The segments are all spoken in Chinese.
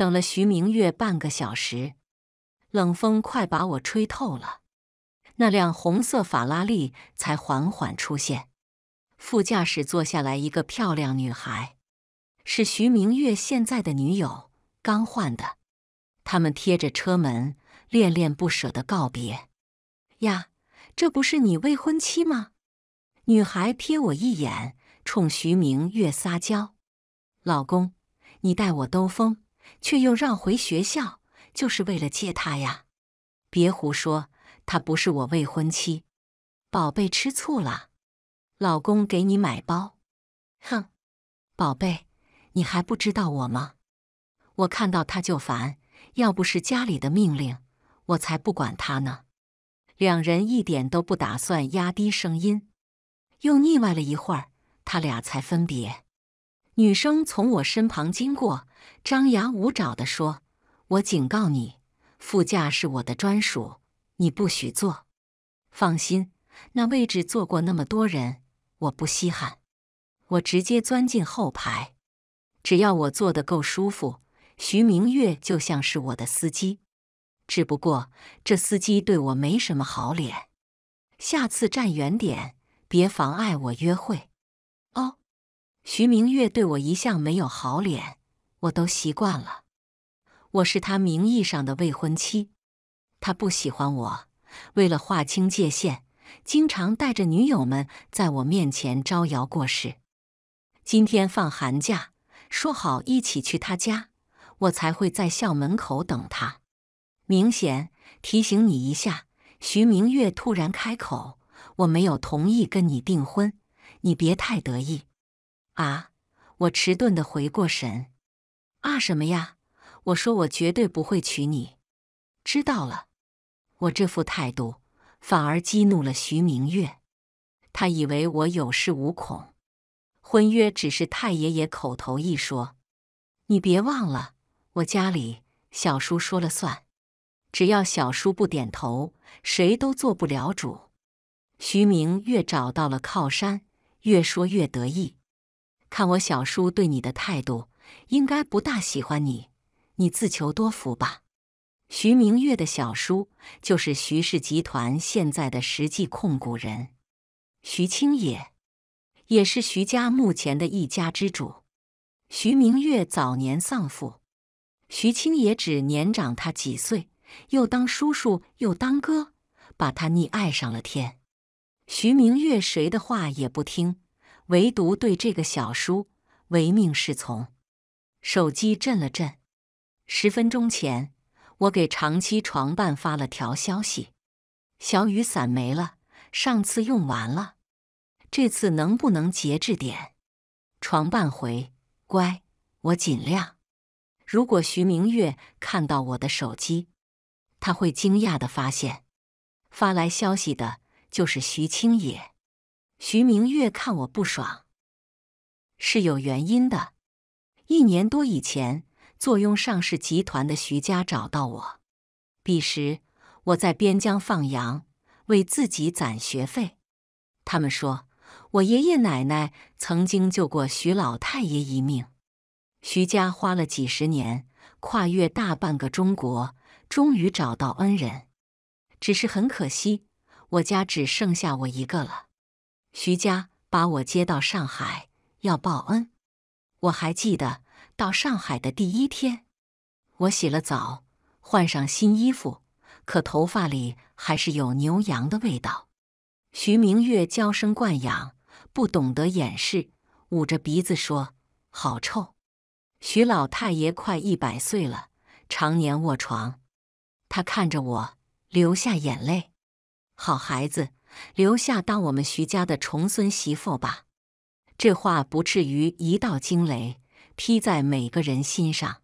等了徐明月半个小时，冷风快把我吹透了。那辆红色法拉利才缓缓出现，副驾驶坐下来一个漂亮女孩，是徐明月现在的女友，刚换的。他们贴着车门，恋恋不舍的告别。呀，这不是你未婚妻吗？女孩瞥我一眼，冲徐明月撒娇：“老公，你带我兜风。”却又绕回学校，就是为了接他呀！别胡说，他不是我未婚妻。宝贝吃醋了，老公给你买包。哼，宝贝，你还不知道我吗？我看到他就烦，要不是家里的命令，我才不管他呢。两人一点都不打算压低声音，又腻歪了一会儿，他俩才分别。女生从我身旁经过，张牙舞爪地说：“我警告你，副驾是我的专属，你不许坐。”放心，那位置坐过那么多人，我不稀罕。我直接钻进后排，只要我坐得够舒服，徐明月就像是我的司机。只不过这司机对我没什么好脸。下次站远点，别妨碍我约会。徐明月对我一向没有好脸，我都习惯了。我是他名义上的未婚妻，他不喜欢我。为了划清界限，经常带着女友们在我面前招摇过市。今天放寒假，说好一起去他家，我才会在校门口等他。明显提醒你一下，徐明月突然开口：“我没有同意跟你订婚，你别太得意。”啊！我迟钝的回过神，啊什么呀？我说我绝对不会娶你。知道了，我这副态度反而激怒了徐明月，他以为我有恃无恐，婚约只是太爷爷口头一说。你别忘了，我家里小叔说了算，只要小叔不点头，谁都做不了主。徐明月找到了靠山，越说越得意。看我小叔对你的态度，应该不大喜欢你，你自求多福吧。徐明月的小叔就是徐氏集团现在的实际控股人徐青野，也是徐家目前的一家之主。徐明月早年丧父，徐青野只年长他几岁，又当叔叔又当哥，把他溺爱上了天。徐明月谁的话也不听。唯独对这个小叔唯命是从。手机震了震，十分钟前我给长期床伴发了条消息：“小雨伞没了，上次用完了，这次能不能节制点？”床伴回：“乖，我尽量。”如果徐明月看到我的手机，他会惊讶的发现，发来消息的就是徐清野。徐明月看我不爽，是有原因的。一年多以前，坐拥上市集团的徐家找到我，彼时我在边疆放羊，为自己攒学费。他们说，我爷爷奶奶曾经救过徐老太爷一命，徐家花了几十年，跨越大半个中国，终于找到恩人。只是很可惜，我家只剩下我一个了。徐家把我接到上海，要报恩。我还记得到上海的第一天，我洗了澡，换上新衣服，可头发里还是有牛羊的味道。徐明月娇生惯养，不懂得掩饰，捂着鼻子说：“好臭！”徐老太爷快一百岁了，常年卧床。他看着我，流下眼泪：“好孩子。”留下，当我们徐家的重孙媳妇吧。这话不至于一道惊雷劈在每个人心上，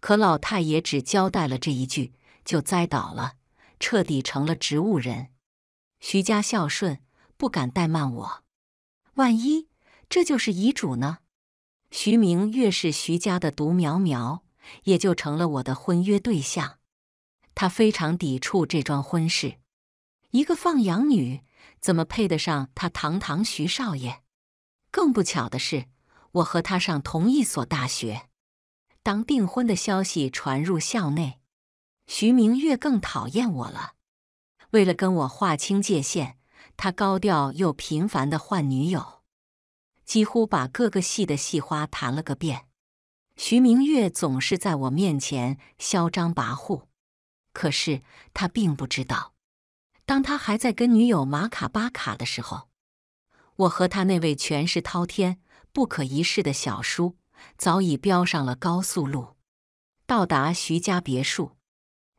可老太爷只交代了这一句，就栽倒了，彻底成了植物人。徐家孝顺，不敢怠慢我。万一这就是遗嘱呢？徐明越是徐家的独苗苗，也就成了我的婚约对象。他非常抵触这桩婚事。一个放羊女怎么配得上他堂堂徐少爷？更不巧的是，我和他上同一所大学。当订婚的消息传入校内，徐明月更讨厌我了。为了跟我划清界限，他高调又频繁的换女友，几乎把各个系的系花谈了个遍。徐明月总是在我面前嚣张跋扈，可是他并不知道。当他还在跟女友玛卡巴卡的时候，我和他那位权势滔天、不可一世的小叔早已飙上了高速路，到达徐家别墅。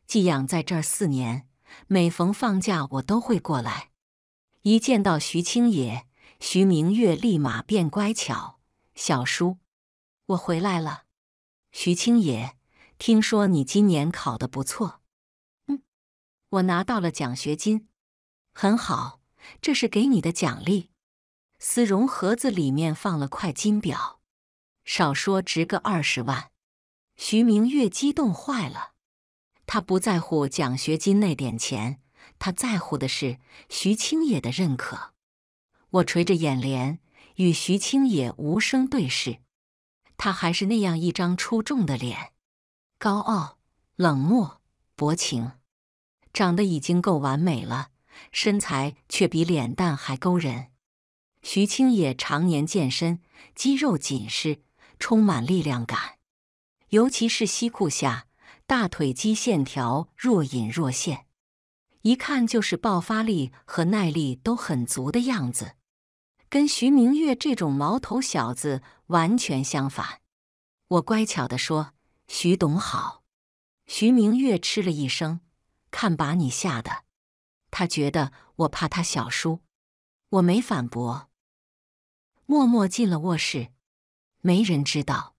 寄养在这儿四年，每逢放假我都会过来。一见到徐青野、徐明月，立马变乖巧。小叔，我回来了。徐青野，听说你今年考的不错。我拿到了奖学金，很好，这是给你的奖励。丝绒盒子里面放了块金表，少说值个二十万。徐明月激动坏了，他不在乎奖学金那点钱，他在乎的是徐青野的认可。我垂着眼帘，与徐青野无声对视，他还是那样一张出众的脸，高傲、冷漠、薄情。长得已经够完美了，身材却比脸蛋还勾人。徐青也常年健身，肌肉紧实，充满力量感，尤其是西裤下大腿肌线条若隐若现，一看就是爆发力和耐力都很足的样子。跟徐明月这种毛头小子完全相反。我乖巧的说：“徐董好。”徐明月吃了一声。看，把你吓的！他觉得我怕他小叔，我没反驳，默默进了卧室，没人知道。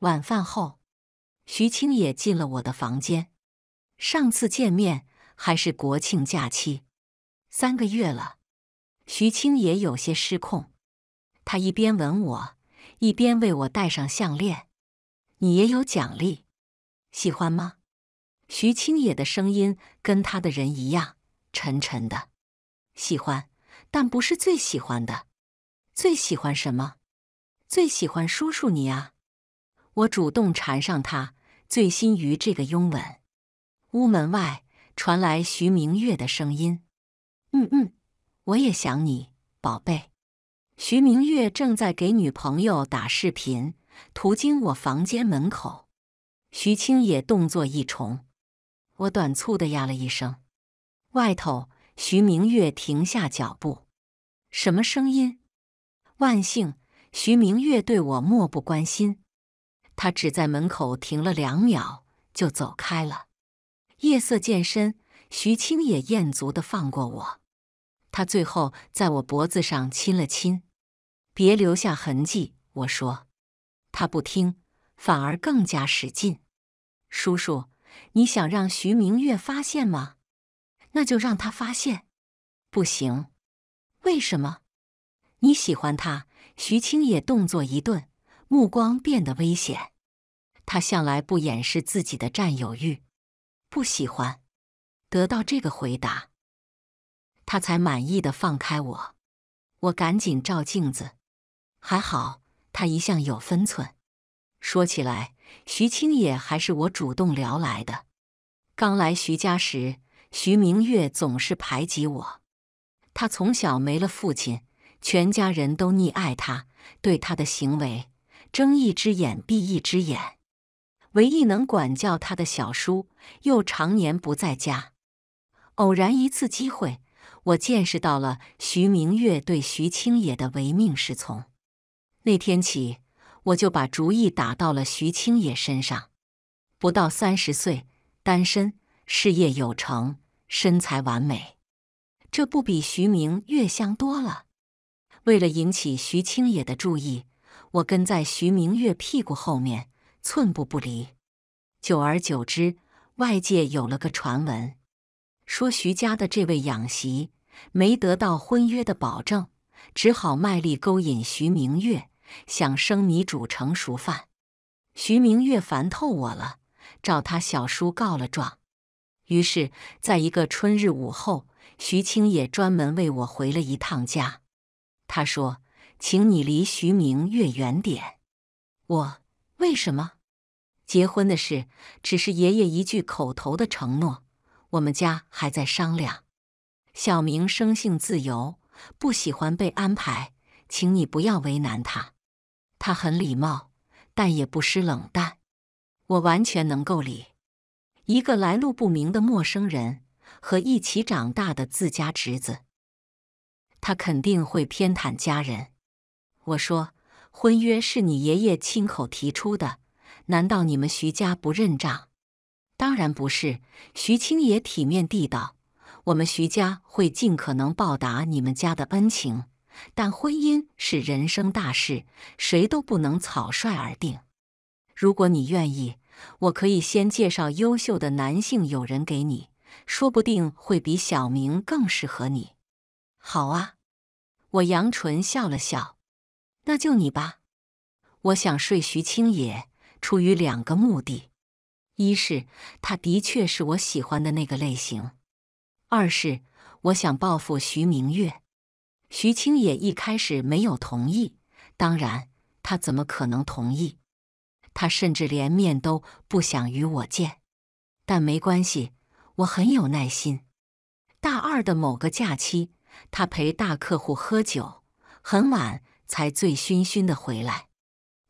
晚饭后，徐青也进了我的房间。上次见面还是国庆假期，三个月了，徐青也有些失控。他一边吻我，一边为我戴上项链。你也有奖励，喜欢吗？徐清野的声音跟他的人一样沉沉的，喜欢，但不是最喜欢的。最喜欢什么？最喜欢叔叔你啊！我主动缠上他，醉心于这个拥吻。屋门外传来徐明月的声音：“嗯嗯，我也想你，宝贝。”徐明月正在给女朋友打视频，途经我房间门口，徐清野动作一重。我短促的呀了一声，外头徐明月停下脚步，什么声音？万幸，徐明月对我漠不关心，他只在门口停了两秒就走开了。夜色渐深，徐青也厌足的放过我，他最后在我脖子上亲了亲，别留下痕迹。我说，他不听，反而更加使劲。叔叔。你想让徐明月发现吗？那就让他发现。不行，为什么？你喜欢他？徐青也动作一顿，目光变得危险。他向来不掩饰自己的占有欲。不喜欢。得到这个回答，他才满意的放开我。我赶紧照镜子，还好，他一向有分寸。说起来。徐青野还是我主动聊来的。刚来徐家时，徐明月总是排挤我。他从小没了父亲，全家人都溺爱他，对他的行为睁一只眼闭一只眼。唯一能管教他的小叔又常年不在家。偶然一次机会，我见识到了徐明月对徐青野的唯命是从。那天起。我就把主意打到了徐青野身上。不到三十岁，单身，事业有成，身材完美，这不比徐明月香多了？为了引起徐青野的注意，我跟在徐明月屁股后面，寸步不离。久而久之，外界有了个传闻，说徐家的这位养媳没得到婚约的保证，只好卖力勾引徐明月。想生米煮成熟饭，徐明月烦透我了，找他小叔告了状。于是，在一个春日午后，徐青也专门为我回了一趟家。他说：“请你离徐明月远点。”我为什么？结婚的事只是爷爷一句口头的承诺，我们家还在商量。小明生性自由，不喜欢被安排，请你不要为难他。他很礼貌，但也不失冷淡。我完全能够理一个来路不明的陌生人和一起长大的自家侄子。他肯定会偏袒家人。我说，婚约是你爷爷亲口提出的，难道你们徐家不认账？当然不是。徐青也体面地道：“我们徐家会尽可能报答你们家的恩情。”但婚姻是人生大事，谁都不能草率而定。如果你愿意，我可以先介绍优秀的男性友人给你，说不定会比小明更适合你。好啊，我杨纯笑了笑，那就你吧。我想睡徐清野，出于两个目的：一是他的确是我喜欢的那个类型；二是我想报复徐明月。徐青也一开始没有同意，当然他怎么可能同意？他甚至连面都不想与我见。但没关系，我很有耐心。大二的某个假期，他陪大客户喝酒，很晚才醉醺醺的回来。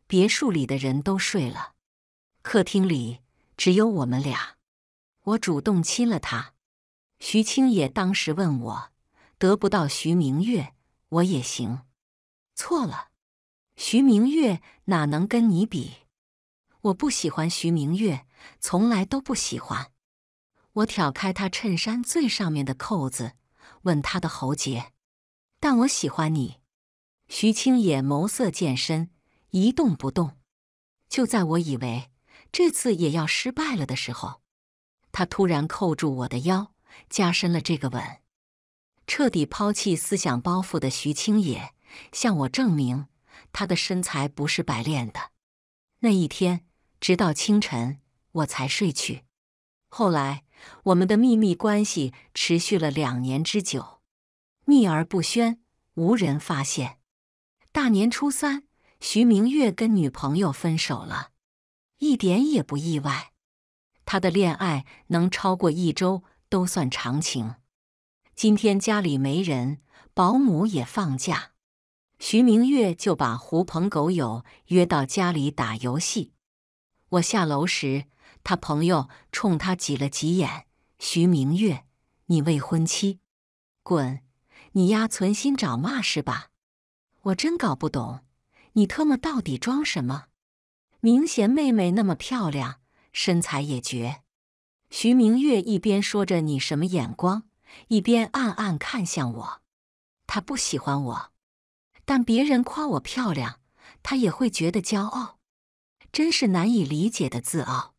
别墅里的人都睡了，客厅里只有我们俩。我主动亲了他。徐青也当时问我，得不到徐明月。我也行，错了。徐明月哪能跟你比？我不喜欢徐明月，从来都不喜欢。我挑开他衬衫最上面的扣子，吻他的喉结。但我喜欢你，徐青野眸色渐深，一动不动。就在我以为这次也要失败了的时候，他突然扣住我的腰，加深了这个吻。彻底抛弃思想包袱的徐青也向我证明，他的身材不是白练的。那一天，直到清晨我才睡去。后来，我们的秘密关系持续了两年之久，秘而不宣，无人发现。大年初三，徐明月跟女朋友分手了，一点也不意外。他的恋爱能超过一周都算长情。今天家里没人，保姆也放假，徐明月就把狐朋狗友约到家里打游戏。我下楼时，他朋友冲他挤了挤眼：“徐明月，你未婚妻，滚！你丫存心找骂是吧？我真搞不懂，你特么到底装什么？明贤妹妹那么漂亮，身材也绝。”徐明月一边说着：“你什么眼光？”一边暗暗看向我，他不喜欢我，但别人夸我漂亮，他也会觉得骄傲，真是难以理解的自傲。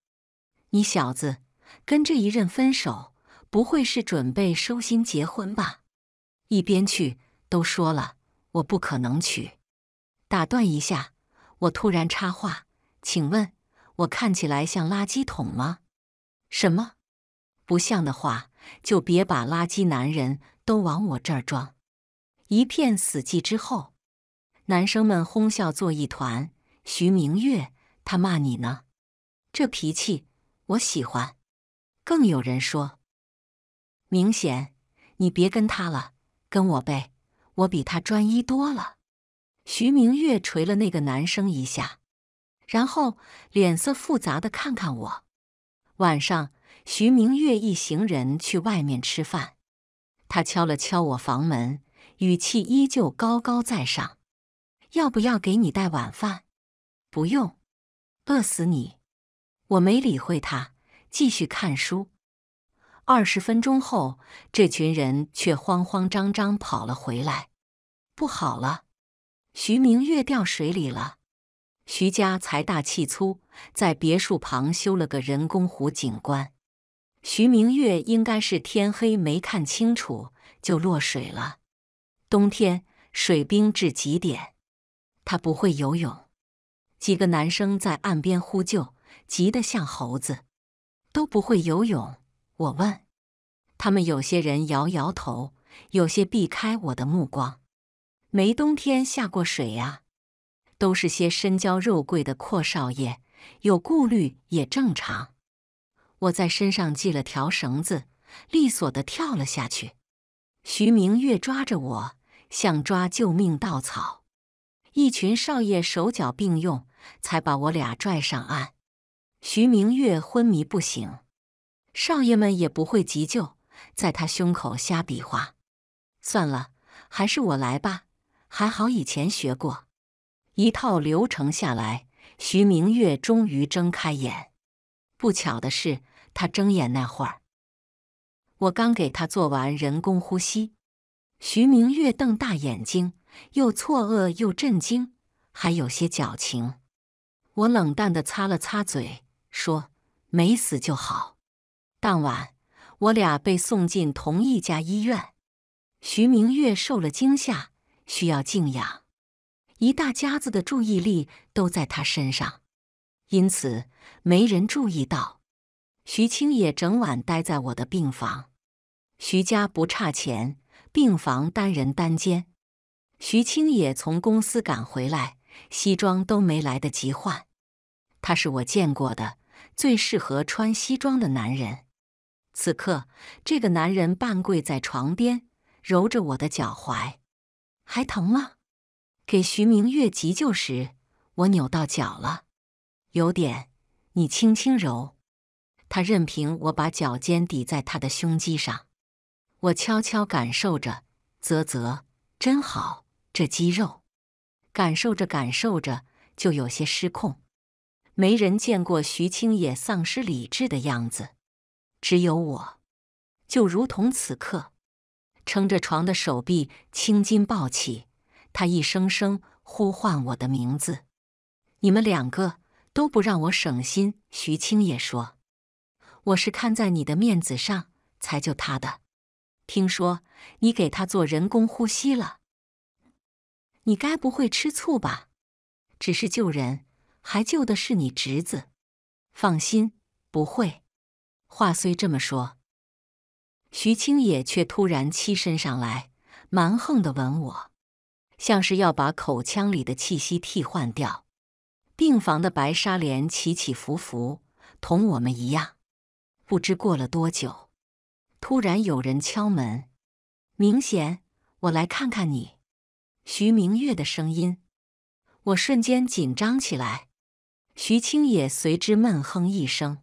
你小子跟这一任分手，不会是准备收心结婚吧？一边去！都说了，我不可能娶。打断一下，我突然插话，请问我看起来像垃圾桶吗？什么？不像的话。就别把垃圾男人都往我这儿装。一片死寂之后，男生们哄笑作一团。徐明月，他骂你呢，这脾气我喜欢。更有人说：“明显你别跟他了，跟我呗，我比他专一多了。”徐明月捶了那个男生一下，然后脸色复杂的看看我。晚上。徐明月一行人去外面吃饭，他敲了敲我房门，语气依旧高高在上：“要不要给你带晚饭？”“不用，饿死你！”我没理会他，继续看书。二十分钟后，这群人却慌慌张张跑了回来：“不好了，徐明月掉水里了！”徐家财大气粗，在别墅旁修了个人工湖景观。徐明月应该是天黑没看清楚就落水了。冬天水冰至极点，他不会游泳。几个男生在岸边呼救，急得像猴子，都不会游泳。我问他们，有些人摇摇头，有些避开我的目光。没冬天下过水呀，都是些身娇肉贵的阔少爷，有顾虑也正常。我在身上系了条绳子，利索地跳了下去。徐明月抓着我，像抓救命稻草。一群少爷手脚并用，才把我俩拽上岸。徐明月昏迷不醒，少爷们也不会急救，在他胸口瞎比划。算了，还是我来吧。还好以前学过一套流程下来，徐明月终于睁开眼。不巧的是，他睁眼那会儿，我刚给他做完人工呼吸。徐明月瞪大眼睛，又错愕又震惊，还有些矫情。我冷淡的擦了擦嘴，说：“没死就好。”当晚，我俩被送进同一家医院。徐明月受了惊吓，需要静养，一大家子的注意力都在他身上。因此，没人注意到，徐青也整晚待在我的病房。徐家不差钱，病房单人单间。徐青也从公司赶回来，西装都没来得及换。他是我见过的最适合穿西装的男人。此刻，这个男人半跪在床边，揉着我的脚踝，还疼吗？给徐明月急救时，我扭到脚了。有点，你轻轻揉他，任凭我把脚尖抵在他的胸肌上，我悄悄感受着，啧啧，真好，这肌肉。感受着，感受着，就有些失控。没人见过徐青野丧失理智的样子，只有我，就如同此刻，撑着床的手臂青筋暴起，他一声声呼唤我的名字，你们两个。都不让我省心，徐青也说：“我是看在你的面子上才救他的。听说你给他做人工呼吸了，你该不会吃醋吧？只是救人，还救的是你侄子，放心，不会。”话虽这么说，徐青也却突然栖身上来，蛮横的吻我，像是要把口腔里的气息替换掉。病房的白纱帘起起伏伏，同我们一样。不知过了多久，突然有人敲门。明显，我来看看你。徐明月的声音，我瞬间紧张起来。徐清也随之闷哼一声。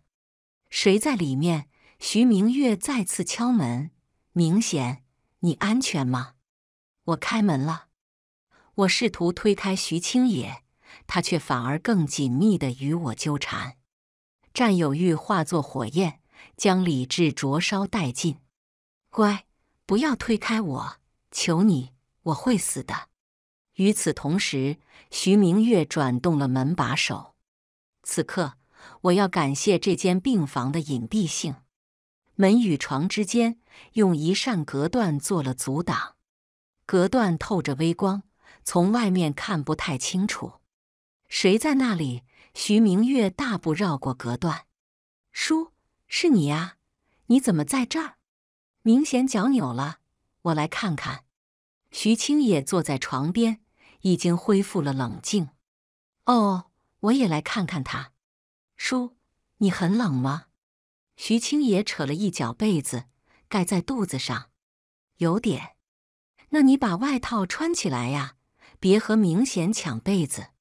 谁在里面？徐明月再次敲门。明显，你安全吗？我开门了。我试图推开徐清野。他却反而更紧密地与我纠缠，占有欲化作火焰，将理智灼烧殆尽。乖，不要推开我，求你，我会死的。与此同时，徐明月转动了门把手。此刻，我要感谢这间病房的隐蔽性。门与床之间用一扇隔断做了阻挡，隔断透着微光，从外面看不太清楚。谁在那里？徐明月大步绕过隔断，叔，是你呀？你怎么在这儿？明显脚扭了，我来看看。徐青也坐在床边，已经恢复了冷静。哦，我也来看看他。叔，你很冷吗？徐青也扯了一脚被子盖在肚子上，有点。那你把外套穿起来呀，别和明显抢被子。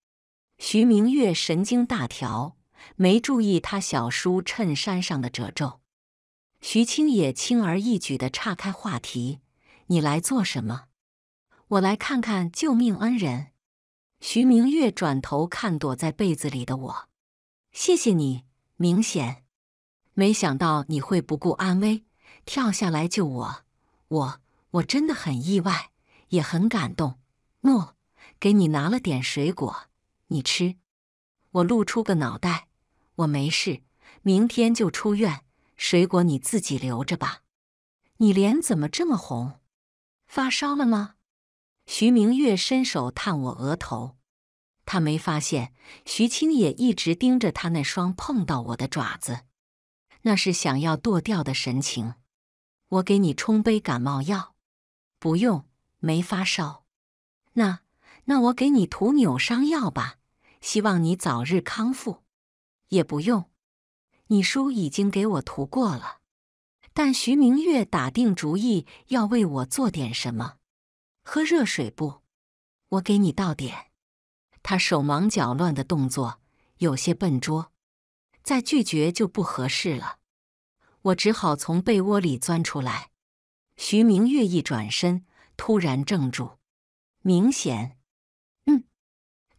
徐明月神经大条，没注意他小叔衬衫上的褶皱。徐青也轻而易举地岔开话题：“你来做什么？”“我来看看救命恩人。”徐明月转头看躲在被子里的我：“谢谢你，明显没想到你会不顾安危跳下来救我，我我真的很意外，也很感动。诺，给你拿了点水果。”你吃，我露出个脑袋，我没事，明天就出院。水果你自己留着吧。你脸怎么这么红？发烧了吗？徐明月伸手探我额头，他没发现徐青也一直盯着他那双碰到我的爪子，那是想要剁掉的神情。我给你冲杯感冒药，不用，没发烧。那那我给你涂扭伤药吧。希望你早日康复。也不用，你叔已经给我涂过了。但徐明月打定主意要为我做点什么。喝热水不？我给你倒点。他手忙脚乱的动作有些笨拙，再拒绝就不合适了。我只好从被窝里钻出来。徐明月一转身，突然怔住，明显。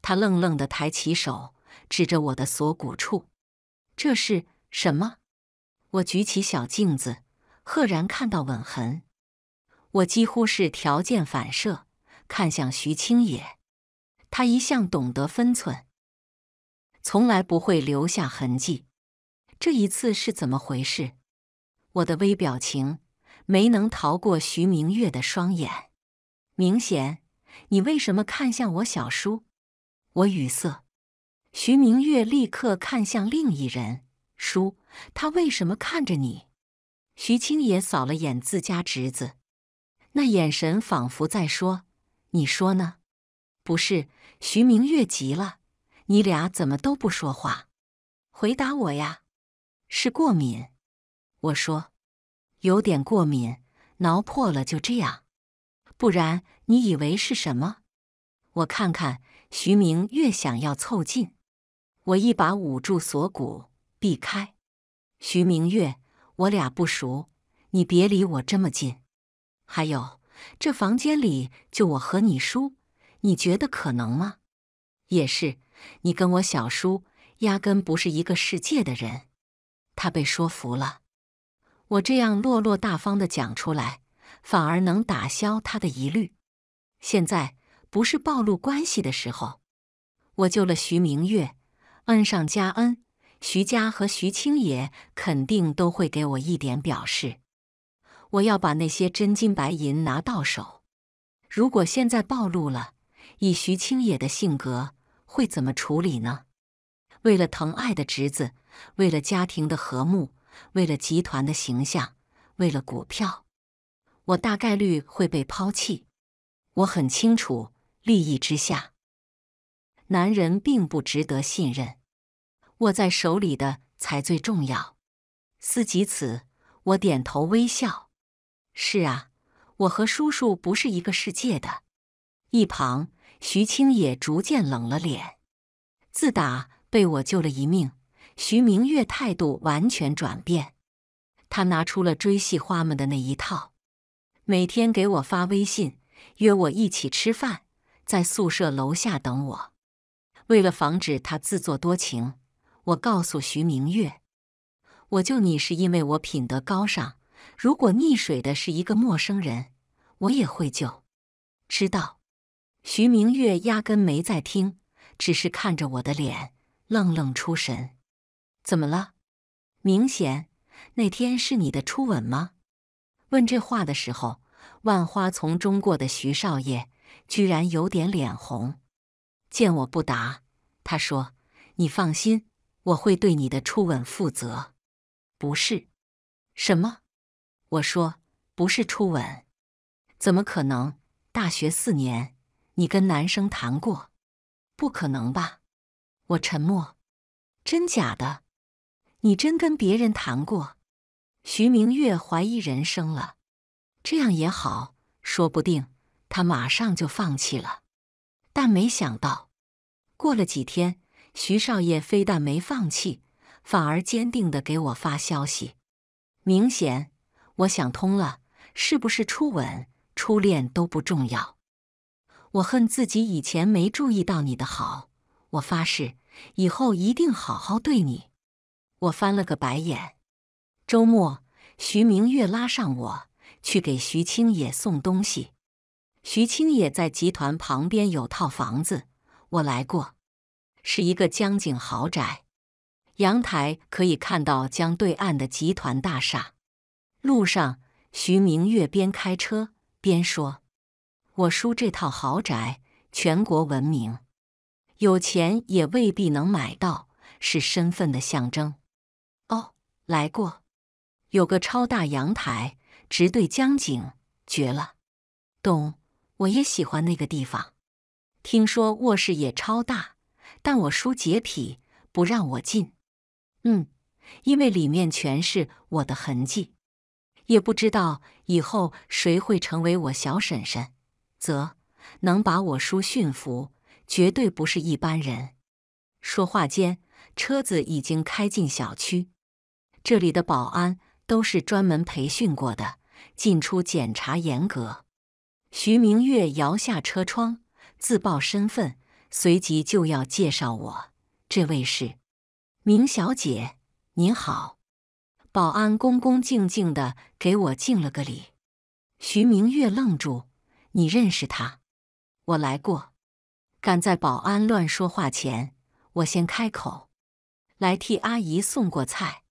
他愣愣的抬起手指着我的锁骨处，这是什么？我举起小镜子，赫然看到吻痕。我几乎是条件反射看向徐清野，他一向懂得分寸，从来不会留下痕迹。这一次是怎么回事？我的微表情没能逃过徐明月的双眼。明显，你为什么看向我小叔？我语塞，徐明月立刻看向另一人叔，他为什么看着你？徐青也扫了眼自家侄子，那眼神仿佛在说：“你说呢？”不是，徐明月急了：“你俩怎么都不说话？回答我呀！”是过敏，我说，有点过敏，挠破了就这样，不然你以为是什么？我看看，徐明月想要凑近，我一把捂住锁骨，避开。徐明月，我俩不熟，你别离我这么近。还有，这房间里就我和你叔，你觉得可能吗？也是，你跟我小叔压根不是一个世界的人。他被说服了，我这样落落大方的讲出来，反而能打消他的疑虑。现在。不是暴露关系的时候，我救了徐明月，恩上加恩，徐家和徐青野肯定都会给我一点表示。我要把那些真金白银拿到手。如果现在暴露了，以徐青野的性格，会怎么处理呢？为了疼爱的侄子，为了家庭的和睦，为了集团的形象，为了股票，我大概率会被抛弃。我很清楚。利益之下，男人并不值得信任。握在手里的才最重要。思及此，我点头微笑：“是啊，我和叔叔不是一个世界的。”一旁，徐青也逐渐冷了脸。自打被我救了一命，徐明月态度完全转变。他拿出了追戏花们的那一套，每天给我发微信，约我一起吃饭。在宿舍楼下等我。为了防止他自作多情，我告诉徐明月：“我救你是因为我品德高尚。如果溺水的是一个陌生人，我也会救。”知道。徐明月压根没在听，只是看着我的脸，愣愣出神。怎么了？明显那天是你的初吻吗？问这话的时候，万花丛中过的徐少爷。居然有点脸红，见我不答，他说：“你放心，我会对你的初吻负责。”不是？什么？我说：“不是初吻。”怎么可能？大学四年，你跟男生谈过？不可能吧？我沉默。真假的？你真跟别人谈过？徐明月怀疑人生了。这样也好，说不定。他马上就放弃了，但没想到，过了几天，徐少爷非但没放弃，反而坚定的给我发消息。明显，我想通了，是不是初吻、初恋都不重要？我恨自己以前没注意到你的好，我发誓，以后一定好好对你。我翻了个白眼。周末，徐明月拉上我去给徐青野送东西。徐青也在集团旁边有套房子，我来过，是一个江景豪宅，阳台可以看到江对岸的集团大厦。路上，徐明月边开车边说：“我叔这套豪宅全国闻名，有钱也未必能买到，是身份的象征。”哦，来过，有个超大阳台，直对江景，绝了。懂。我也喜欢那个地方，听说卧室也超大，但我叔洁癖，不让我进。嗯，因为里面全是我的痕迹，也不知道以后谁会成为我小婶婶。啧，能把我叔驯服，绝对不是一般人。说话间，车子已经开进小区。这里的保安都是专门培训过的，进出检查严格。徐明月摇下车窗，自报身份，随即就要介绍我：“这位是明小姐，您好。”保安恭恭敬敬的给我敬了个礼。徐明月愣住：“你认识他？我来过。”赶在保安乱说话前，我先开口：“来替阿姨送过菜。”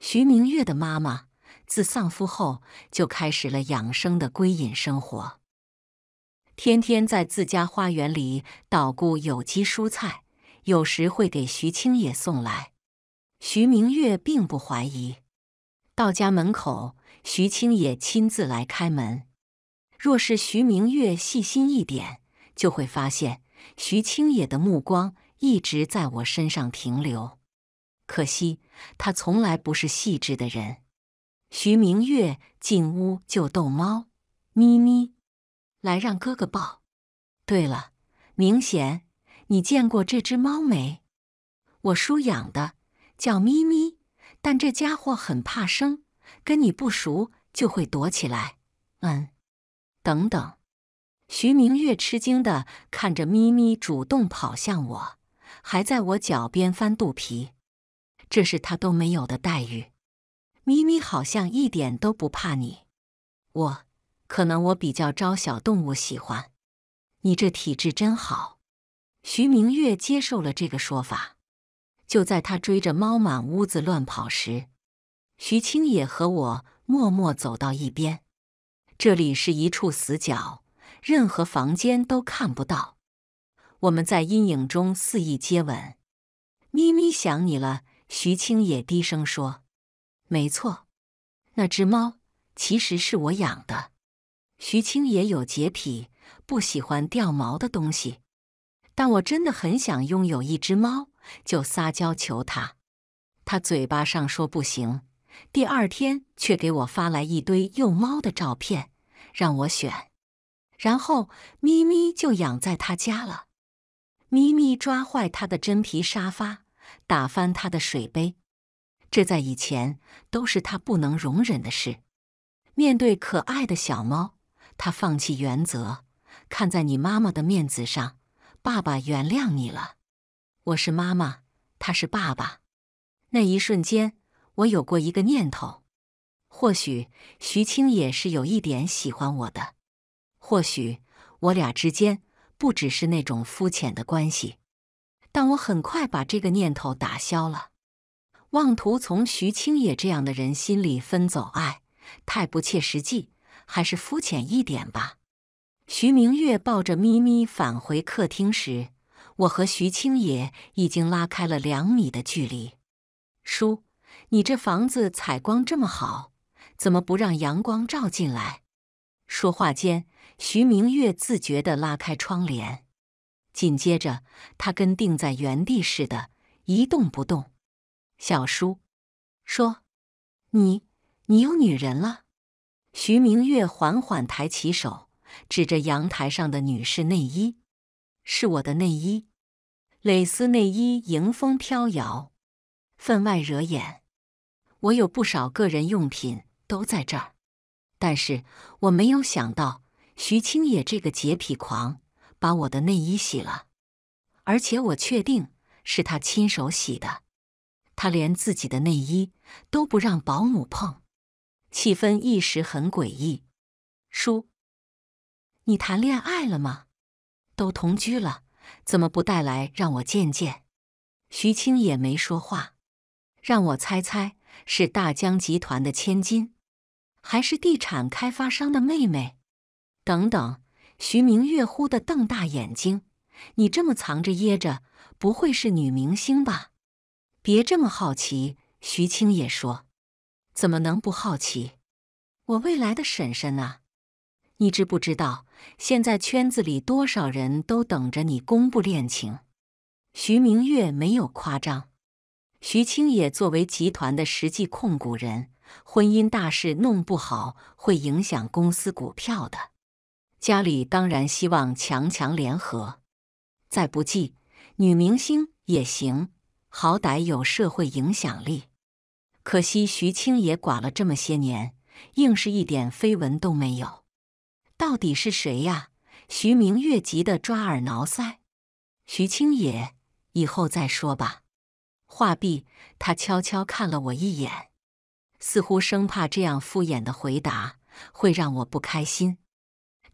徐明月的妈妈自丧夫后，就开始了养生的归隐生活。天天在自家花园里捣鼓有机蔬菜，有时会给徐青野送来。徐明月并不怀疑。到家门口，徐青野亲自来开门。若是徐明月细心一点，就会发现徐青野的目光一直在我身上停留。可惜他从来不是细致的人。徐明月进屋就逗猫，咪咪。来让哥哥抱。对了，明显你见过这只猫没？我叔养的，叫咪咪。但这家伙很怕生，跟你不熟就会躲起来。嗯，等等。徐明月吃惊的看着咪咪主动跑向我，还在我脚边翻肚皮。这是他都没有的待遇。咪咪好像一点都不怕你。我。可能我比较招小动物喜欢，你这体质真好。徐明月接受了这个说法。就在他追着猫满屋子乱跑时，徐青也和我默默走到一边。这里是一处死角，任何房间都看不到。我们在阴影中肆意接吻。咪咪想你了，徐青也低声说：“没错，那只猫其实是我养的。”徐青也有洁癖，不喜欢掉毛的东西，但我真的很想拥有一只猫，就撒娇求他。他嘴巴上说不行，第二天却给我发来一堆幼猫的照片，让我选。然后咪咪就养在他家了。咪咪抓坏他的真皮沙发，打翻他的水杯，这在以前都是他不能容忍的事。面对可爱的小猫。他放弃原则，看在你妈妈的面子上，爸爸原谅你了。我是妈妈，他是爸爸。那一瞬间，我有过一个念头：或许徐青也是有一点喜欢我的，或许我俩之间不只是那种肤浅的关系。但我很快把这个念头打消了。妄图从徐青野这样的人心里分走爱，太不切实际。还是肤浅一点吧。徐明月抱着咪咪返回客厅时，我和徐青野已经拉开了两米的距离。叔，你这房子采光这么好，怎么不让阳光照进来？说话间，徐明月自觉地拉开窗帘，紧接着他跟定在原地似的，一动不动。小叔说：“你，你有女人了？”徐明月缓缓抬起手指着阳台上的女士内衣，是我的内衣，蕾丝内衣迎风飘摇，分外惹眼。我有不少个人用品都在这儿，但是我没有想到，徐清野这个洁癖狂把我的内衣洗了，而且我确定是他亲手洗的。他连自己的内衣都不让保姆碰。气氛一时很诡异，叔，你谈恋爱了吗？都同居了，怎么不带来让我见见？徐青也没说话，让我猜猜，是大江集团的千金，还是地产开发商的妹妹？等等，徐明月忽的瞪大眼睛，你这么藏着掖着，不会是女明星吧？别这么好奇，徐青也说。怎么能不好奇？我未来的婶婶啊，你知不知道，现在圈子里多少人都等着你公布恋情？徐明月没有夸张，徐青也作为集团的实际控股人，婚姻大事弄不好会影响公司股票的。家里当然希望强强联合，再不济，女明星也行，好歹有社会影响力。可惜徐青也寡了这么些年，硬是一点绯闻都没有。到底是谁呀？徐明月急得抓耳挠腮。徐青也，以后再说吧。话毕，他悄悄看了我一眼，似乎生怕这样敷衍的回答会让我不开心。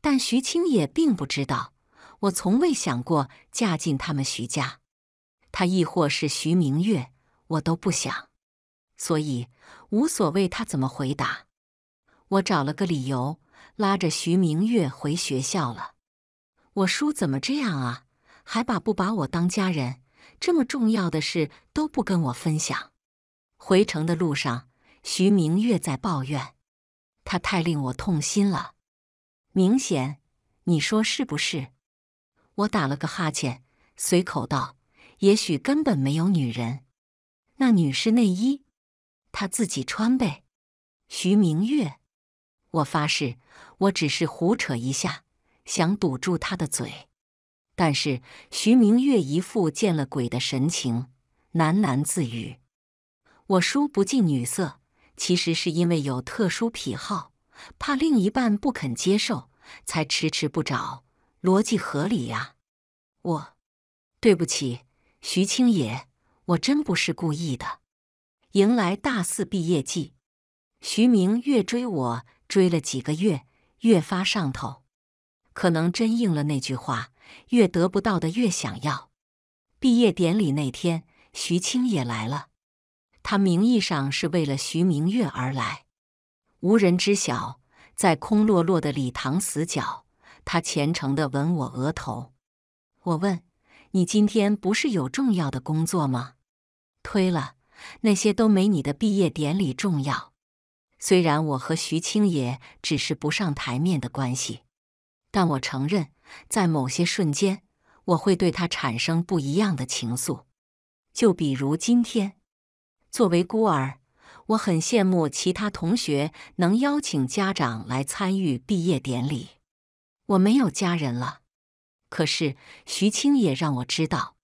但徐青也并不知道，我从未想过嫁进他们徐家，他亦或是徐明月，我都不想。所以无所谓他怎么回答，我找了个理由，拉着徐明月回学校了。我叔怎么这样啊？还把不把我当家人，这么重要的事都不跟我分享。回城的路上，徐明月在抱怨，他太令我痛心了。明显，你说是不是？我打了个哈欠，随口道：“也许根本没有女人。”那女士内衣？他自己穿呗，徐明月。我发誓，我只是胡扯一下，想堵住他的嘴。但是徐明月一副见了鬼的神情，喃喃自语：“我输不近女色，其实是因为有特殊癖好，怕另一半不肯接受，才迟迟不找。逻辑合理呀。”我，对不起，徐青野，我真不是故意的。迎来大四毕业季，徐明越追我追了几个月，越发上头。可能真应了那句话：越得不到的越想要。毕业典礼那天，徐青也来了。他名义上是为了徐明月而来，无人知晓。在空落落的礼堂死角，他虔诚地吻我额头。我问：“你今天不是有重要的工作吗？”推了。那些都没你的毕业典礼重要。虽然我和徐青野只是不上台面的关系，但我承认，在某些瞬间，我会对他产生不一样的情愫。就比如今天，作为孤儿，我很羡慕其他同学能邀请家长来参与毕业典礼。我没有家人了，可是徐青野让我知道，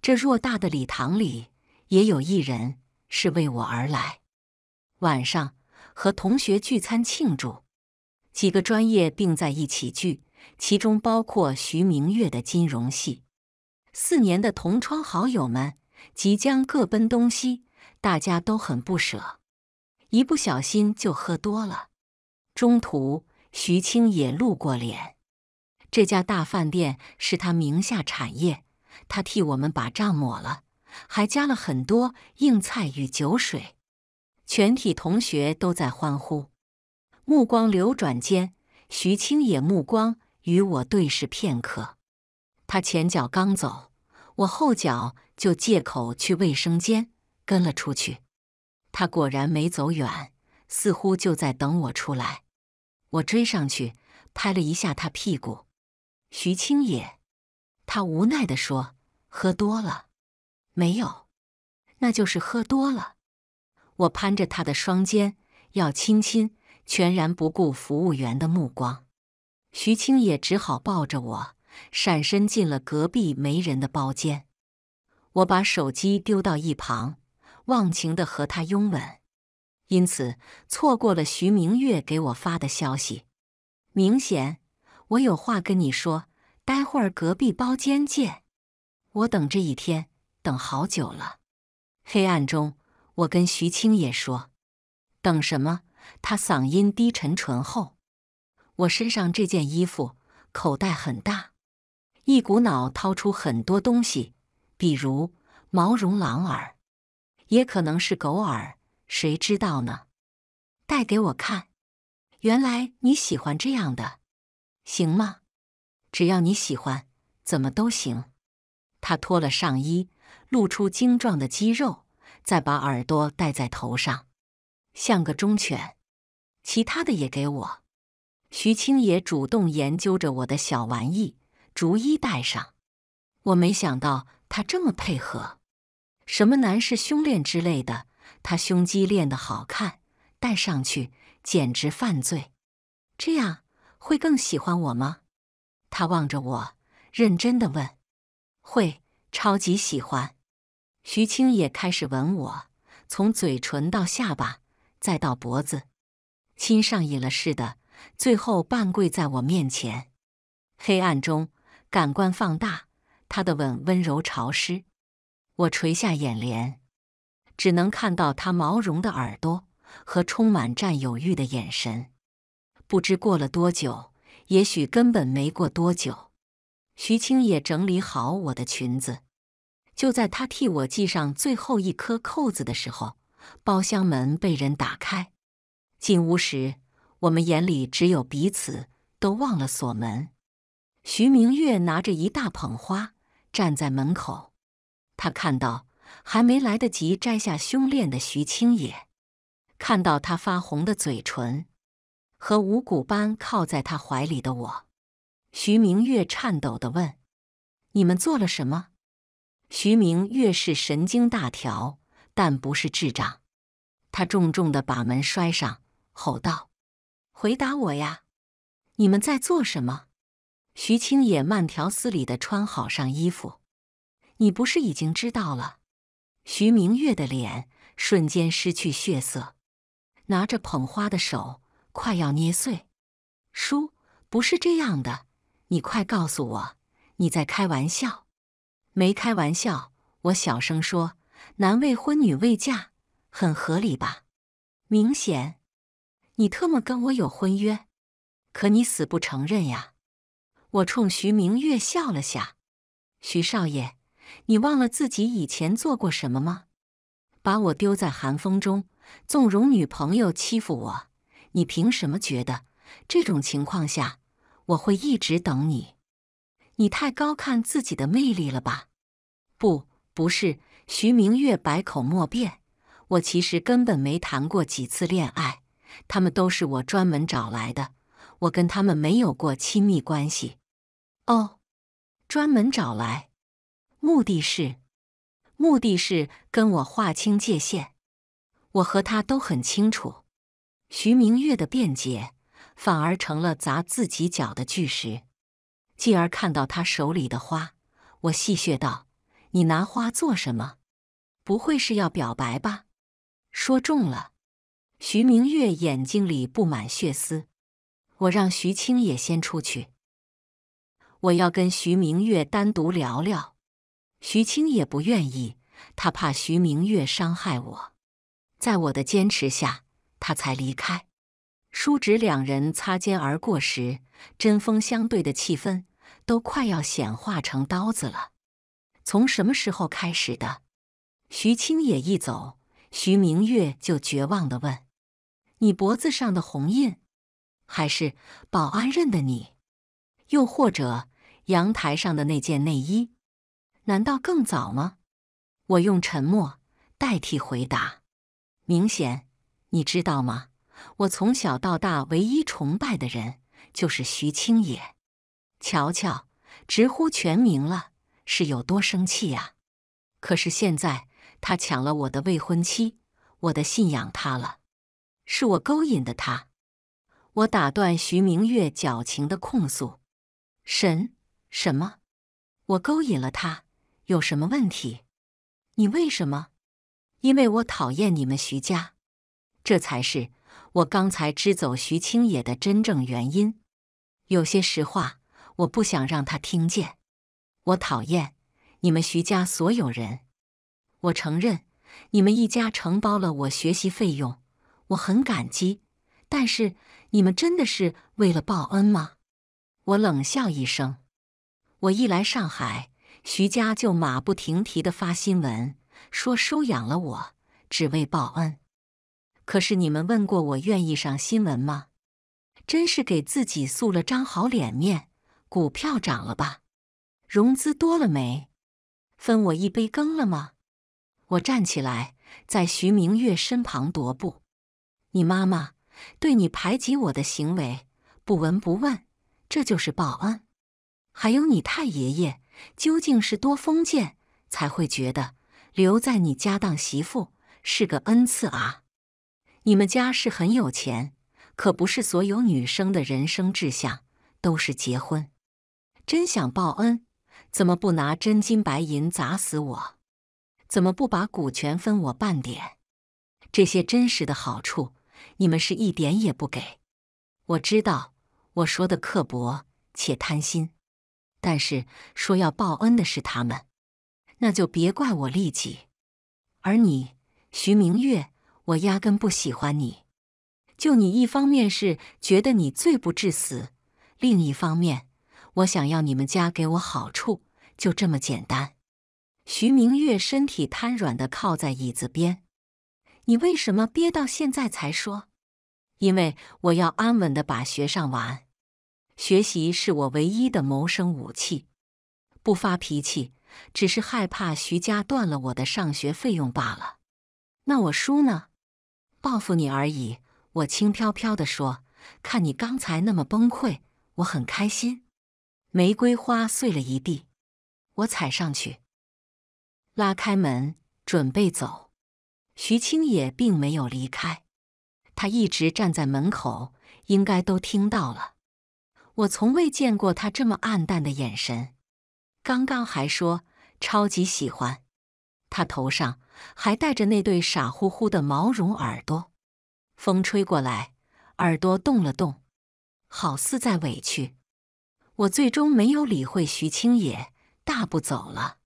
这偌大的礼堂里。也有一人是为我而来。晚上和同学聚餐庆祝，几个专业并在一起聚，其中包括徐明月的金融系。四年的同窗好友们即将各奔东西，大家都很不舍。一不小心就喝多了。中途，徐青也露过脸。这家大饭店是他名下产业，他替我们把账抹了。还加了很多硬菜与酒水，全体同学都在欢呼。目光流转间，徐清也目光与我对视片刻。他前脚刚走，我后脚就借口去卫生间跟了出去。他果然没走远，似乎就在等我出来。我追上去拍了一下他屁股。徐清野，他无奈地说：“喝多了。”没有，那就是喝多了。我攀着他的双肩要亲亲，全然不顾服务员的目光。徐青也只好抱着我，闪身进了隔壁没人的包间。我把手机丢到一旁，忘情的和他拥吻，因此错过了徐明月给我发的消息。明显，我有话跟你说，待会儿隔壁包间见。我等这一天。等好久了，黑暗中，我跟徐青也说：“等什么？”他嗓音低沉醇厚。我身上这件衣服口袋很大，一股脑掏出很多东西，比如毛绒狼耳，也可能是狗耳，谁知道呢？戴给我看，原来你喜欢这样的，行吗？只要你喜欢，怎么都行。他脱了上衣。露出精壮的肌肉，再把耳朵戴在头上，像个忠犬。其他的也给我。徐青也主动研究着我的小玩意，逐一戴上。我没想到他这么配合。什么男士胸链之类的，他胸肌练得好看，戴上去简直犯罪。这样会更喜欢我吗？他望着我，认真的问：“会，超级喜欢。”徐青也开始吻我，从嘴唇到下巴，再到脖子，亲上瘾了似的。最后半跪在我面前，黑暗中感官放大，他的吻温柔潮湿。我垂下眼帘，只能看到他毛绒的耳朵和充满占有欲的眼神。不知过了多久，也许根本没过多久，徐青也整理好我的裙子。就在他替我系上最后一颗扣子的时候，包厢门被人打开。进屋时，我们眼里只有彼此，都忘了锁门。徐明月拿着一大捧花站在门口，他看到还没来得及摘下胸链的徐青野，看到他发红的嘴唇和五谷般靠在他怀里的我，徐明月颤抖的问：“你们做了什么？”徐明月是神经大条，但不是智障。他重重的把门摔上，吼道：“回答我呀！你们在做什么？”徐青也慢条斯理的穿好上衣服。你不是已经知道了？徐明月的脸瞬间失去血色，拿着捧花的手快要捏碎。叔，不是这样的，你快告诉我，你在开玩笑。没开玩笑，我小声说：“男未婚，女未嫁，很合理吧？”明显，你特么跟我有婚约，可你死不承认呀！我冲徐明月笑了下：“徐少爷，你忘了自己以前做过什么吗？把我丢在寒风中，纵容女朋友欺负我，你凭什么觉得这种情况下我会一直等你？”你太高看自己的魅力了吧？不，不是。徐明月百口莫辩。我其实根本没谈过几次恋爱，他们都是我专门找来的，我跟他们没有过亲密关系。哦，专门找来，目的是？目的是跟我划清界限。我和他都很清楚。徐明月的辩解反而成了砸自己脚的巨石。继而看到他手里的花，我戏谑道：“你拿花做什么？不会是要表白吧？”说中了，徐明月眼睛里布满血丝。我让徐青也先出去，我要跟徐明月单独聊聊。徐青也不愿意，他怕徐明月伤害我。在我的坚持下，他才离开。叔侄两人擦肩而过时，针锋相对的气氛。都快要显化成刀子了，从什么时候开始的？徐清野一走，徐明月就绝望的问：“你脖子上的红印，还是保安认得你？又或者阳台上的那件内衣？难道更早吗？”我用沉默代替回答。明显，你知道吗？我从小到大唯一崇拜的人就是徐清野。”瞧瞧，直呼全名了，是有多生气呀！可是现在他抢了我的未婚妻，我的信仰他了，是我勾引的他。我打断徐明月矫情的控诉：“神什么？我勾引了他，有什么问题？你为什么？因为我讨厌你们徐家，这才是我刚才支走徐青野的真正原因。有些实话。”我不想让他听见。我讨厌你们徐家所有人。我承认你们一家承包了我学习费用，我很感激。但是你们真的是为了报恩吗？我冷笑一声。我一来上海，徐家就马不停蹄的发新闻，说收养了我只为报恩。可是你们问过我愿意上新闻吗？真是给自己塑了张好脸面。股票涨了吧？融资多了没？分我一杯羹了吗？我站起来，在徐明月身旁踱步。你妈妈对你排挤我的行为不闻不问，这就是报恩。还有你太爷爷，究竟是多封建，才会觉得留在你家当媳妇是个恩赐啊？你们家是很有钱，可不是所有女生的人生志向都是结婚。真想报恩，怎么不拿真金白银砸死我？怎么不把股权分我半点？这些真实的好处，你们是一点也不给。我知道我说的刻薄且贪心，但是说要报恩的是他们，那就别怪我利己。而你，徐明月，我压根不喜欢你。就你，一方面是觉得你罪不至死，另一方面。我想要你们家给我好处，就这么简单。徐明月身体瘫软的靠在椅子边，你为什么憋到现在才说？因为我要安稳的把学上完，学习是我唯一的谋生武器。不发脾气，只是害怕徐家断了我的上学费用罢了。那我叔呢？报复你而已。我轻飘飘的说，看你刚才那么崩溃，我很开心。玫瑰花碎了一地，我踩上去，拉开门准备走。徐青也并没有离开，他一直站在门口，应该都听到了。我从未见过他这么黯淡的眼神，刚刚还说超级喜欢。他头上还戴着那对傻乎乎的毛绒耳朵，风吹过来，耳朵动了动，好似在委屈。我最终没有理会徐青野，大步走了。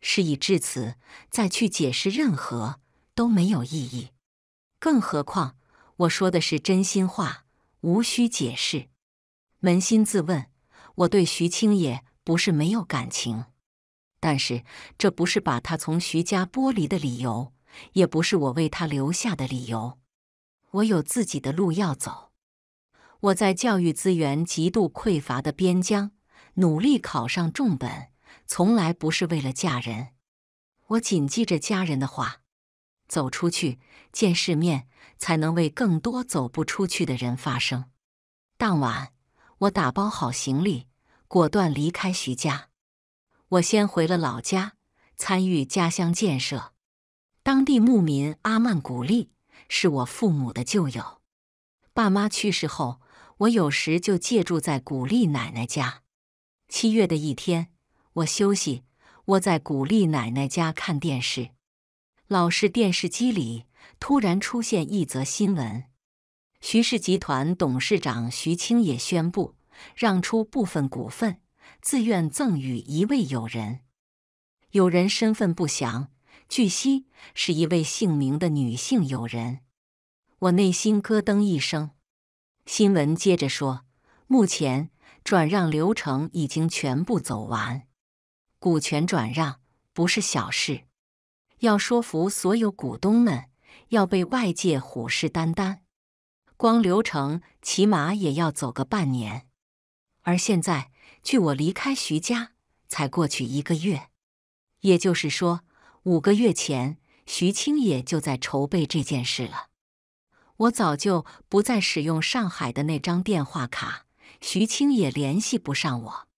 事已至此，再去解释任何都没有意义。更何况我说的是真心话，无需解释。扪心自问，我对徐青野不是没有感情，但是这不是把他从徐家剥离的理由，也不是我为他留下的理由。我有自己的路要走。我在教育资源极度匮乏的边疆努力考上重本，从来不是为了嫁人。我谨记着家人的话，走出去见世面，才能为更多走不出去的人发声。当晚，我打包好行李，果断离开徐家。我先回了老家，参与家乡建设。当地牧民阿曼古丽是我父母的旧友，爸妈去世后。我有时就借住在古丽奶奶家。七月的一天，我休息，窝在古丽奶奶家看电视。老式电视机里突然出现一则新闻：徐氏集团董事长徐青也宣布，让出部分股份，自愿赠与一位友人。友人身份不详，据悉是一位姓名的女性友人。我内心咯噔一声。新闻接着说，目前转让流程已经全部走完。股权转让不是小事，要说服所有股东们，要被外界虎视眈眈，光流程起码也要走个半年。而现在，距我离开徐家才过去一个月，也就是说，五个月前，徐青也就在筹备这件事了。我早就不再使用上海的那张电话卡，徐青也联系不上我。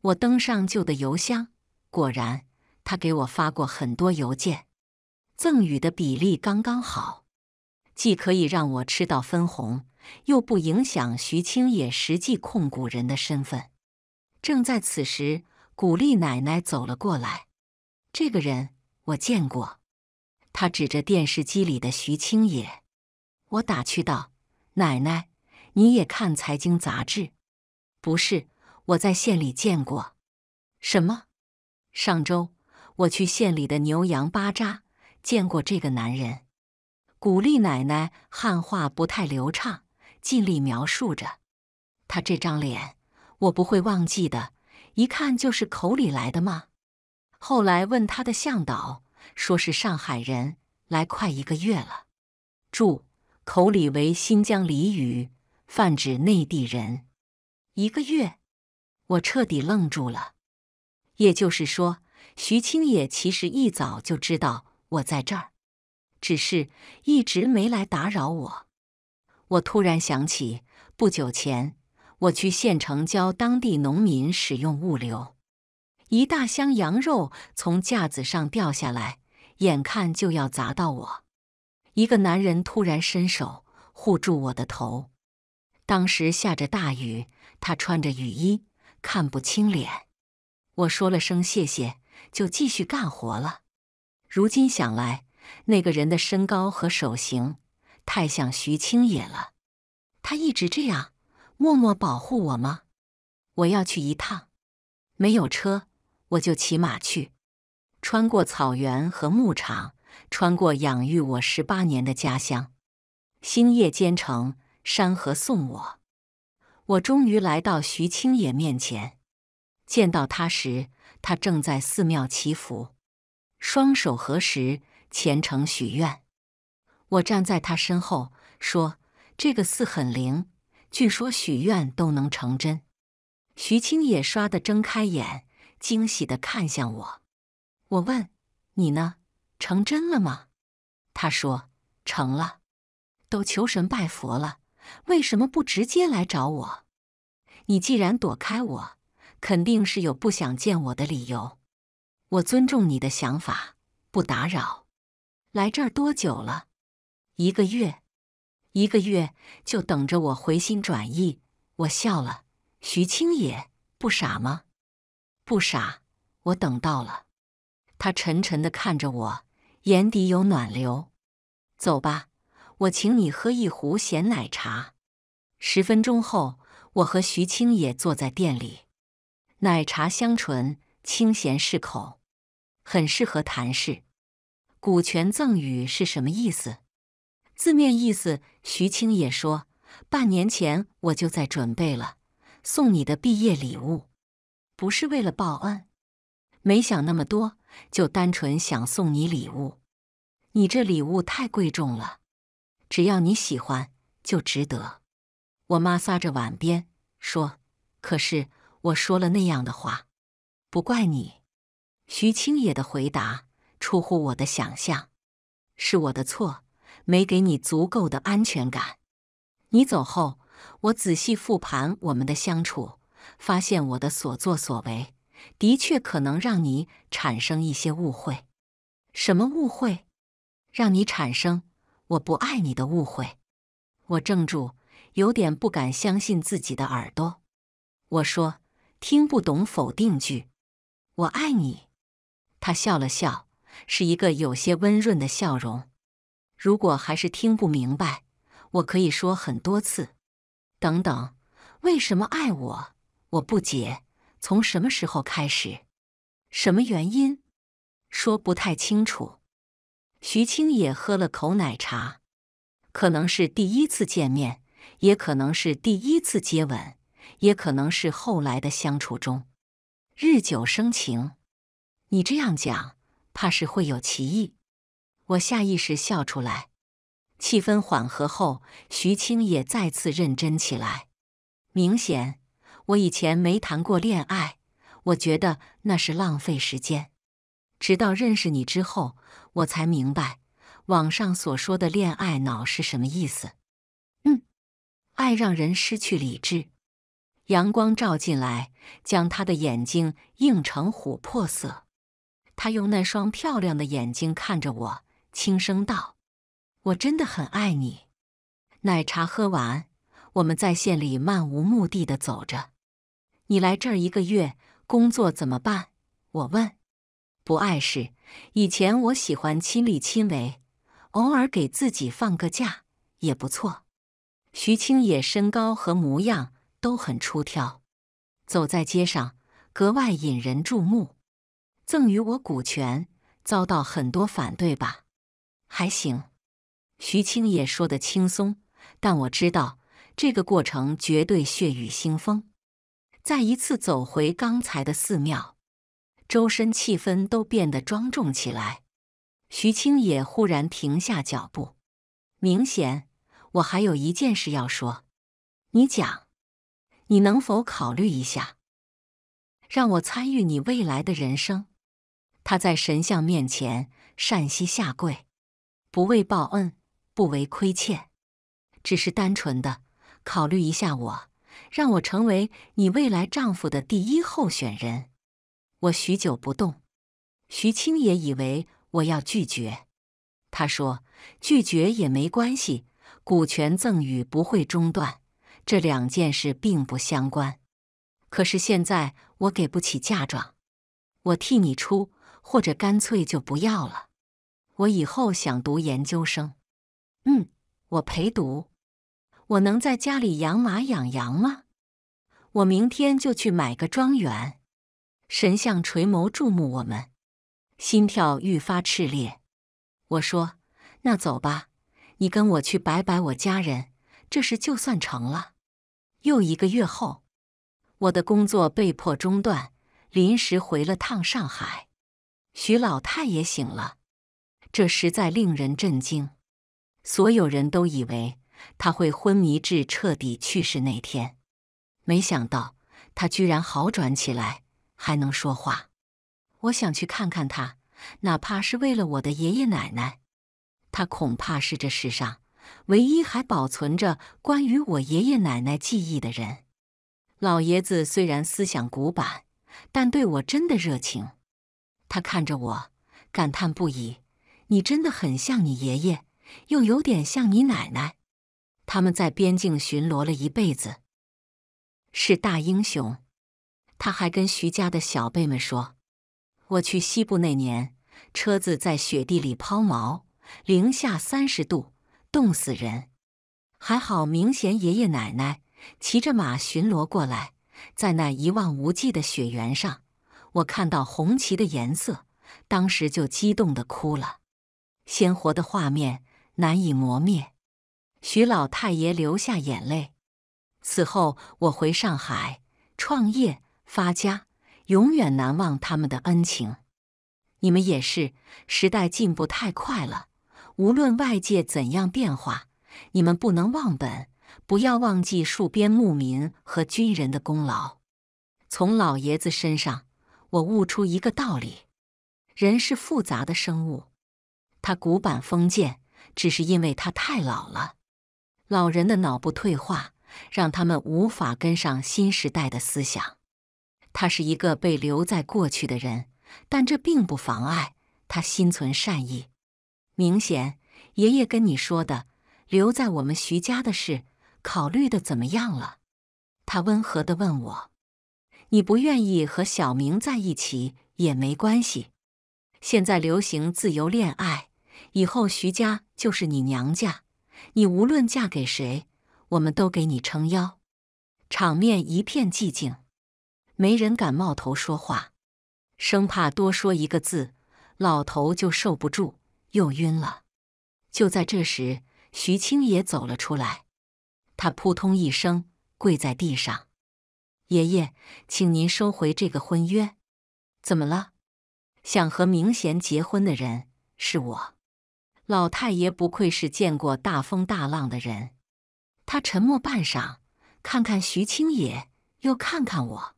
我登上旧的邮箱，果然他给我发过很多邮件，赠与的比例刚刚好，既可以让我吃到分红，又不影响徐青野实际控股人的身份。正在此时，古丽奶奶走了过来。这个人我见过，她指着电视机里的徐青野。我打趣道：“奶奶，你也看财经杂志？不是，我在县里见过。什么？上周我去县里的牛羊巴扎见过这个男人。古丽奶奶汉话不太流畅，尽力描述着。他这张脸，我不会忘记的。一看就是口里来的吗？后来问他的向导，说是上海人，来快一个月了。住。”口里为新疆俚语，泛指内地人。一个月，我彻底愣住了。也就是说，徐青野其实一早就知道我在这儿，只是一直没来打扰我。我突然想起，不久前我去县城教当地农民使用物流，一大箱羊肉从架子上掉下来，眼看就要砸到我。一个男人突然伸手护住我的头。当时下着大雨，他穿着雨衣，看不清脸。我说了声谢谢，就继续干活了。如今想来，那个人的身高和手型太像徐青野了。他一直这样默默保护我吗？我要去一趟，没有车，我就骑马去。穿过草原和牧场。穿过养育我十八年的家乡，星夜兼程，山河送我。我终于来到徐青野面前。见到他时，他正在寺庙祈福，双手合十，虔诚许愿。我站在他身后，说：“这个寺很灵，据说许愿都能成真。”徐青野刷的睁开眼，惊喜的看向我。我问：“你呢？”成真了吗？他说成了，都求神拜佛了，为什么不直接来找我？你既然躲开我，肯定是有不想见我的理由。我尊重你的想法，不打扰。来这儿多久了？一个月，一个月就等着我回心转意。我笑了，徐青也不傻吗？不傻，我等到了。他沉沉的看着我。眼底有暖流，走吧，我请你喝一壶咸奶茶。十分钟后，我和徐青也坐在店里，奶茶香醇，清闲适口，很适合谈事。股权赠与是什么意思？字面意思，徐青也说，半年前我就在准备了，送你的毕业礼物，不是为了报恩，没想那么多。就单纯想送你礼物，你这礼物太贵重了。只要你喜欢，就值得。我妈撒着碗边说：“可是我说了那样的话，不怪你。”徐青野的回答出乎我的想象：“是我的错，没给你足够的安全感。你走后，我仔细复盘我们的相处，发现我的所作所为。”的确可能让你产生一些误会，什么误会？让你产生我不爱你的误会？我怔住，有点不敢相信自己的耳朵。我说听不懂否定句，我爱你。他笑了笑，是一个有些温润的笑容。如果还是听不明白，我可以说很多次。等等，为什么爱我？我不解。从什么时候开始？什么原因？说不太清楚。徐青也喝了口奶茶，可能是第一次见面，也可能是第一次接吻，也可能是后来的相处中日久生情。你这样讲，怕是会有歧义。我下意识笑出来，气氛缓和后，徐青也再次认真起来，明显。我以前没谈过恋爱，我觉得那是浪费时间。直到认识你之后，我才明白网上所说的“恋爱脑”是什么意思。嗯，爱让人失去理智。阳光照进来，将他的眼睛映成琥珀色。他用那双漂亮的眼睛看着我，轻声道：“我真的很爱你。”奶茶喝完，我们在县里漫无目的的走着。你来这儿一个月，工作怎么办？我问。不碍事，以前我喜欢亲力亲为，偶尔给自己放个假也不错。徐青野身高和模样都很出挑，走在街上格外引人注目。赠予我股权，遭到很多反对吧？还行。徐青野说得轻松，但我知道这个过程绝对血雨腥风。再一次走回刚才的寺庙，周身气氛都变得庄重起来。徐青也忽然停下脚步，明显我还有一件事要说。你讲，你能否考虑一下，让我参与你未来的人生？他在神像面前单膝下跪，不为报恩，不为亏欠，只是单纯的考虑一下我。让我成为你未来丈夫的第一候选人。我许久不动，徐青也以为我要拒绝。他说：“拒绝也没关系，股权赠与不会中断，这两件事并不相关。”可是现在我给不起嫁妆，我替你出，或者干脆就不要了。我以后想读研究生，嗯，我陪读。我能在家里养马养羊吗？我明天就去买个庄园。神像垂眸注目我们，心跳愈发炽烈。我说：“那走吧，你跟我去拜拜我家人，这事就算成了。”又一个月后，我的工作被迫中断，临时回了趟上海。徐老太也醒了，这实在令人震惊。所有人都以为。他会昏迷至彻底去世那天，没想到他居然好转起来，还能说话。我想去看看他，哪怕是为了我的爷爷奶奶。他恐怕是这世上唯一还保存着关于我爷爷奶奶记忆的人。老爷子虽然思想古板，但对我真的热情。他看着我，感叹不已：“你真的很像你爷爷，又有点像你奶奶。”他们在边境巡逻了一辈子，是大英雄。他还跟徐家的小辈们说：“我去西部那年，车子在雪地里抛锚，零下三十度，冻死人。还好，明贤爷爷奶奶骑着马巡逻过来，在那一望无际的雪原上，我看到红旗的颜色，当时就激动的哭了。鲜活的画面难以磨灭。”徐老太爷流下眼泪。此后，我回上海创业发家，永远难忘他们的恩情。你们也是。时代进步太快了，无论外界怎样变化，你们不能忘本，不要忘记戍边牧民和军人的功劳。从老爷子身上，我悟出一个道理：人是复杂的生物，他古板封建，只是因为他太老了。老人的脑部退化，让他们无法跟上新时代的思想。他是一个被留在过去的人，但这并不妨碍他心存善意。明显，爷爷跟你说的留在我们徐家的事，考虑的怎么样了？他温和地问我：“你不愿意和小明在一起也没关系，现在流行自由恋爱，以后徐家就是你娘家。”你无论嫁给谁，我们都给你撑腰。场面一片寂静，没人敢冒头说话，生怕多说一个字，老头就受不住又晕了。就在这时，徐青也走了出来，他扑通一声跪在地上：“爷爷，请您收回这个婚约。”怎么了？想和明贤结婚的人是我。老太爷不愧是见过大风大浪的人，他沉默半晌，看看徐青野，又看看我，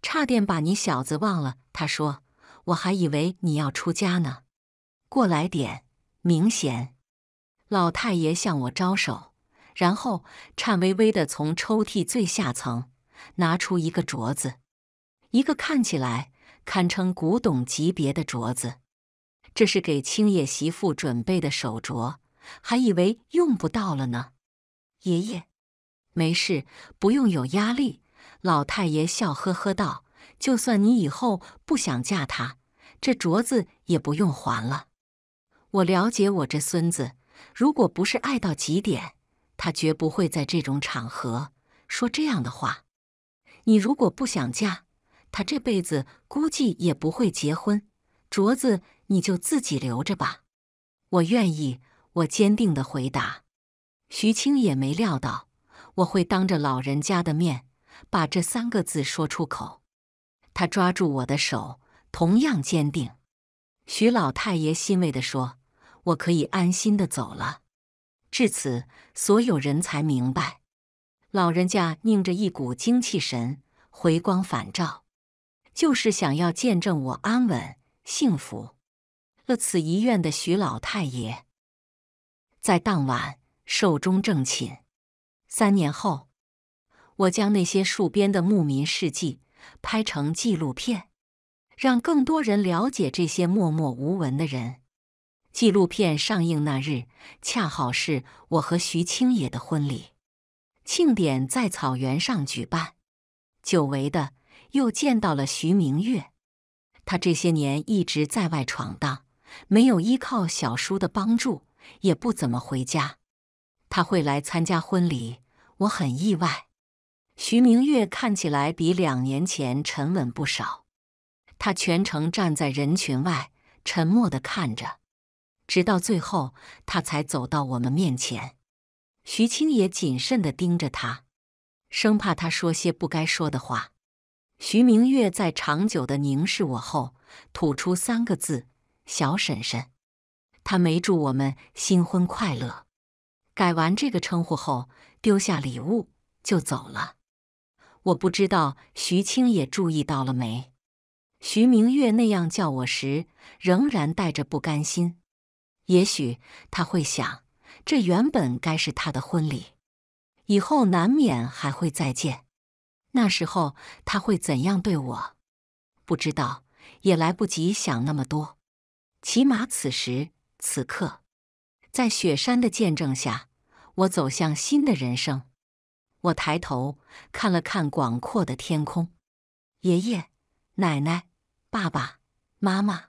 差点把你小子忘了。他说：“我还以为你要出家呢。”过来点，明显。老太爷向我招手，然后颤巍巍的从抽屉最下层拿出一个镯子，一个看起来堪称古董级别的镯子。这是给青叶媳妇准备的手镯，还以为用不到了呢。爷爷，没事，不用有压力。老太爷笑呵呵道：“就算你以后不想嫁他，这镯子也不用还了。我了解我这孙子，如果不是爱到极点，他绝不会在这种场合说这样的话。你如果不想嫁，他这辈子估计也不会结婚。”镯子你就自己留着吧，我愿意。我坚定地回答。徐青也没料到我会当着老人家的面把这三个字说出口。他抓住我的手，同样坚定。徐老太爷欣慰地说：“我可以安心地走了。”至此，所有人才明白，老人家拧着一股精气神，回光返照，就是想要见证我安稳。幸福，了此遗愿的徐老太爷，在当晚寿终正寝。三年后，我将那些戍边的牧民事迹拍成纪录片，让更多人了解这些默默无闻的人。纪录片上映那日，恰好是我和徐青野的婚礼。庆典在草原上举办，久违的又见到了徐明月。他这些年一直在外闯荡，没有依靠小叔的帮助，也不怎么回家。他会来参加婚礼，我很意外。徐明月看起来比两年前沉稳不少。他全程站在人群外，沉默地看着，直到最后他才走到我们面前。徐青也谨慎地盯着他，生怕他说些不该说的话。徐明月在长久的凝视我后，吐出三个字：“小婶婶。”她没祝我们新婚快乐。改完这个称呼后，丢下礼物就走了。我不知道徐青也注意到了没。徐明月那样叫我时，仍然带着不甘心。也许他会想，这原本该是他的婚礼，以后难免还会再见。那时候他会怎样对我？不知道，也来不及想那么多。起码此时此刻，在雪山的见证下，我走向新的人生。我抬头看了看广阔的天空，爷爷、奶奶、爸爸妈妈，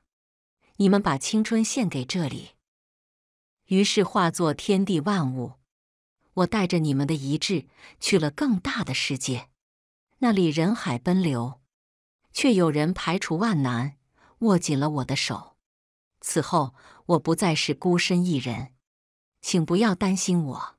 你们把青春献给这里，于是化作天地万物。我带着你们的遗志，去了更大的世界。那里人海奔流，却有人排除万难，握紧了我的手。此后，我不再是孤身一人，请不要担心我。